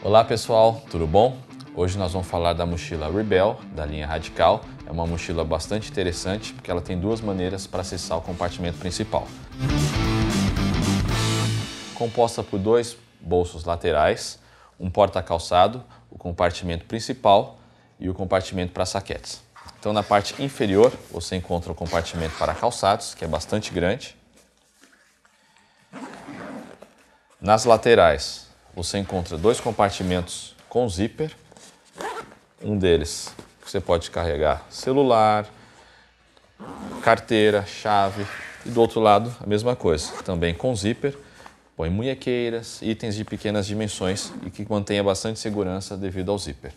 Olá pessoal, tudo bom? Hoje nós vamos falar da mochila Rebel, da linha Radical. É uma mochila bastante interessante porque ela tem duas maneiras para acessar o compartimento principal. Composta por dois bolsos laterais, um porta-calçado, o compartimento principal e o compartimento para saquetes. Então na parte inferior você encontra o compartimento para calçados, que é bastante grande. Nas laterais você encontra dois compartimentos com zíper. Um deles você pode carregar celular, carteira, chave. E do outro lado, a mesma coisa, também com zíper. Põe munhequeiras, itens de pequenas dimensões e que mantenha bastante segurança devido ao zíper.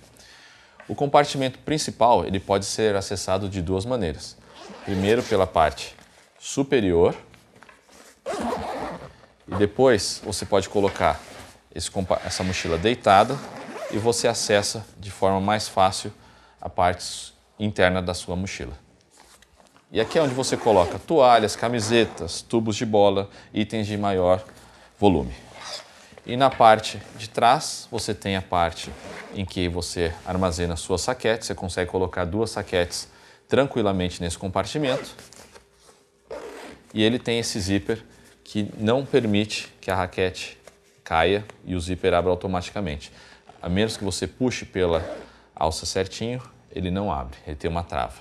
O compartimento principal ele pode ser acessado de duas maneiras. Primeiro pela parte superior e depois você pode colocar esse, essa mochila deitada e você acessa de forma mais fácil a parte interna da sua mochila. E aqui é onde você coloca toalhas, camisetas, tubos de bola, itens de maior volume. E na parte de trás, você tem a parte em que você armazena suas saquetes. Você consegue colocar duas saquetes tranquilamente nesse compartimento. E ele tem esse zíper que não permite que a raquete caia e o zíper abre automaticamente. A menos que você puxe pela alça certinho, ele não abre, ele tem uma trava.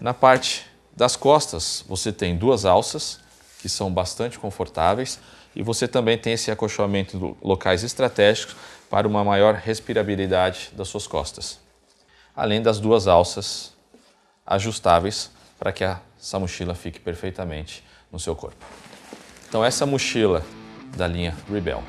Na parte das costas, você tem duas alças que são bastante confortáveis e você também tem esse acolchoamento em locais estratégicos para uma maior respirabilidade das suas costas. Além das duas alças ajustáveis para que essa mochila fique perfeitamente no seu corpo. Então essa mochila da linha Rebel.